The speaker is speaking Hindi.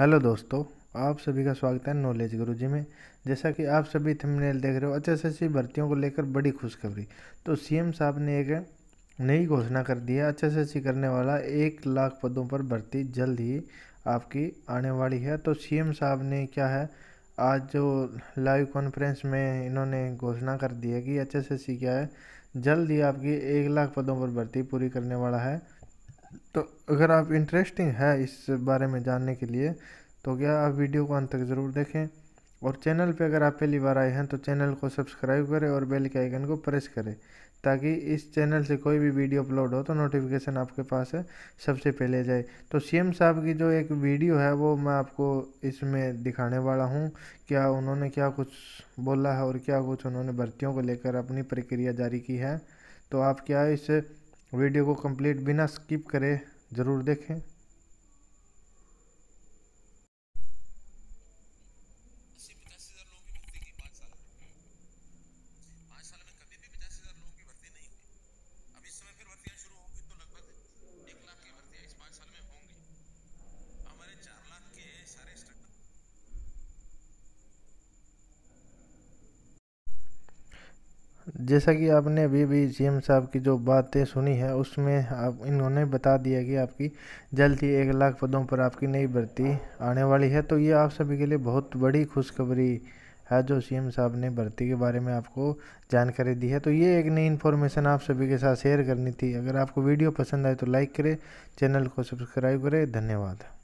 हेलो दोस्तों आप सभी का स्वागत है नॉलेज गुरु जी में जैसा कि आप सभी थंबनेल देख रहे हो एच एस भर्तियों को लेकर बड़ी खुशखबरी तो सीएम साहब ने एक नई घोषणा कर दी है एच एस करने वाला एक लाख पदों पर भर्ती जल्द ही आपकी आने वाली है तो सीएम साहब ने क्या है आज जो लाइव कॉन्फ्रेंस में इन्होंने घोषणा कर दी है कि एच क्या है जल्द ही आपकी एक लाख पदों पर भर्ती पूरी करने वाला है तो अगर आप इंटरेस्टिंग है इस बारे में जानने के लिए तो क्या आप वीडियो को अंत तक ज़रूर देखें और चैनल पे अगर आप पहली बार आए हैं तो चैनल को सब्सक्राइब करें और बेल के आइकन को प्रेस करें ताकि इस चैनल से कोई भी वीडियो अपलोड हो तो नोटिफिकेशन आपके पास सबसे पहले जाए तो सीएम साहब की जो एक वीडियो है वो मैं आपको इसमें दिखाने वाला हूँ क्या उन्होंने क्या कुछ बोला है और क्या कुछ उन्होंने भर्तियों को लेकर अपनी प्रक्रिया जारी की है तो आप क्या इस वीडियो को कंप्लीट बिना स्किप करे ज़रूर देखें जैसा कि आपने अभी अभी सी साहब की जो बातें सुनी है उसमें आप इन्होंने बता दिया कि आपकी जल्द ही एक लाख पदों पर आपकी नई भर्ती आने वाली है तो ये आप सभी के लिए बहुत बड़ी खुशखबरी है जो सी साहब ने भर्ती के बारे में आपको जानकारी दी है तो ये एक नई इन्फॉर्मेशन आप सभी के साथ शेयर करनी थी अगर आपको वीडियो पसंद आए तो लाइक करें चैनल को सब्सक्राइब करें धन्यवाद